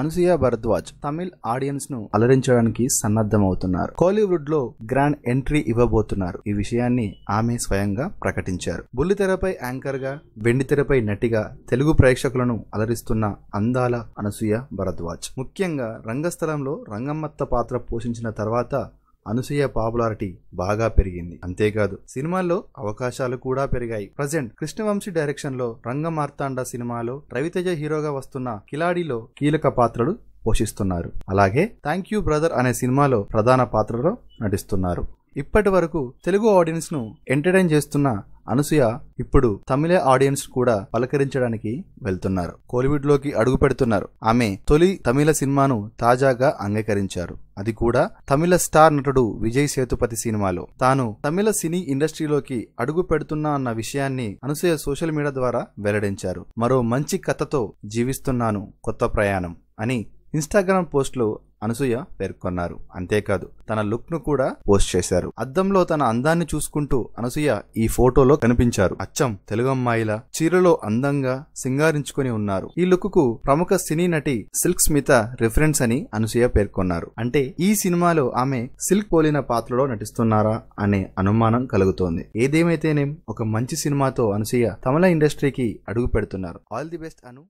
Anasuya Bharadwaj Tamil audience ను అలరించడానికి సన్నద్ధమవుతున్నారు కోలీవుడ్ లో grand entry ఇవ్వబోతున్నారు ఈ విషయాన్ని ఆమె స్వయంగా ప్రకటించారు బుల్లితెరపై యాంకర్ గా వెండితెరపై నటిగా తెలుగు ప్రేక్షకులను అలరిస్తున్న అందాల అనసూయ భరద్వాజ్ ముఖ్యంగా రంగస్థలంలో రంగమ్మత్త పాత్ర పోషించిన తర్వాత అనుసూయ పాపులారిటీ బాగా పెరిగింది అంతేకాదు సినిమాల్లో అవకాశాలు కూడా పెరిగాయి ప్రజెంట్ కృష్ణవంశీ డైరెక్షన్ లో మార్తాండ సినిమాలో రవితేజ హీరోగా వస్తున్న కిలాడిలో కీలక పాత్రలు పోషిస్తున్నారు అలాగే థ్యాంక్ యూ బ్రదర్ అనే సినిమాలో ప్రధాన పాత్రలో నటిస్తున్నారు ఇప్పటి వరకు తెలుగు ఆడియన్స్ ను ఎంటర్టైన్ చేస్తున్న అనసూయ ఇప్పుడు తమిళ ఆడియన్స్ కూడా పలకరించడానికి వెళ్తున్నారు కోలీవుడ్ లోకి అడుగు పెడుతున్నారు ఆమె తొలి తమిళ సినిమాను తాజాగా అంగీకరించారు అది కూడా తమిళ స్టార్ నటుడు విజయ్ సేతుపతి సినిమాలో తాను తమిళ సినీ ఇండస్ట్రీలోకి అడుగు పెడుతున్నా అన్న విషయాన్ని అనసూయ సోషల్ మీడియా ద్వారా వెల్లడించారు మరో మంచి కథతో జీవిస్తున్నాను కొత్త ప్రయాణం అని ఇన్స్టాగ్రామ్ పోస్ట్లో అనసూయ పేర్కొన్నారు అంతేకాదు తన లుక్ ను కూడా పోస్ట్ చేశారు అద్దంలో తన అందాన్ని చూసుకుంటూ అనసూయ ఈ ఫోటోలో కనిపించారు అచ్చం తెలుగు అమ్మాయిల చీరలో అందంగా సింగారించుకుని ఉన్నారు ఈ లుక్ కు ప్రముఖ సినీ నటి సిల్క్ స్మిత రిఫరెన్స్ అని అనసూయ పేర్కొన్నారు అంటే ఈ సినిమాలో ఆమె సిల్క్ పోలిన పాత్రలో నటిస్తున్నారా అనే అనుమానం కలుగుతోంది ఏదేమైతేనేం ఒక మంచి సినిమాతో అనసూయ తమిళ ఇండస్ట్రీకి అడుగు పెడుతున్నారు ఆల్ ది బెస్ట్ అను